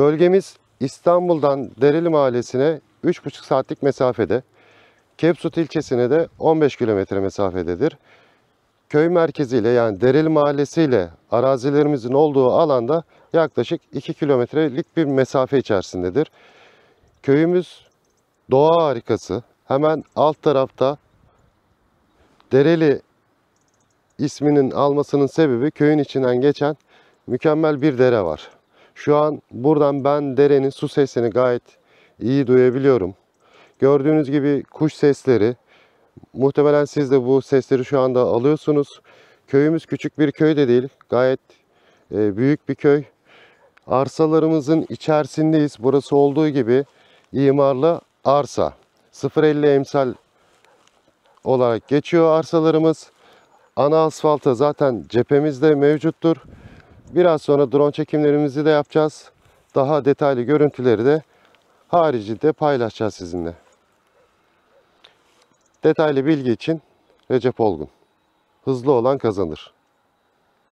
Bölgemiz İstanbul'dan Dereli Mahallesi'ne 3,5 saatlik mesafede. Kepsut ilçesine de 15 kilometre mesafededir. Köy merkeziyle yani Dereli Mahallesi'yle arazilerimizin olduğu alanda yaklaşık 2 kilometrelik bir mesafe içerisindedir. Köyümüz doğa harikası. Hemen alt tarafta Dereli isminin almasının sebebi köyün içinden geçen mükemmel bir dere var. Şu an buradan ben derenin su sesini gayet iyi duyabiliyorum. Gördüğünüz gibi kuş sesleri. Muhtemelen siz de bu sesleri şu anda alıyorsunuz. Köyümüz küçük bir köy de değil. Gayet e, büyük bir köy. Arsalarımızın içerisindeyiz. Burası olduğu gibi imarlı arsa. 050 emsal olarak geçiyor arsalarımız. Ana asfalta zaten cephemizde mevcuttur. Biraz sonra drone çekimlerimizi de yapacağız. Daha detaylı görüntüleri de haricinde paylaşacağız sizinle. Detaylı bilgi için Recep Olgun. Hızlı olan kazanır.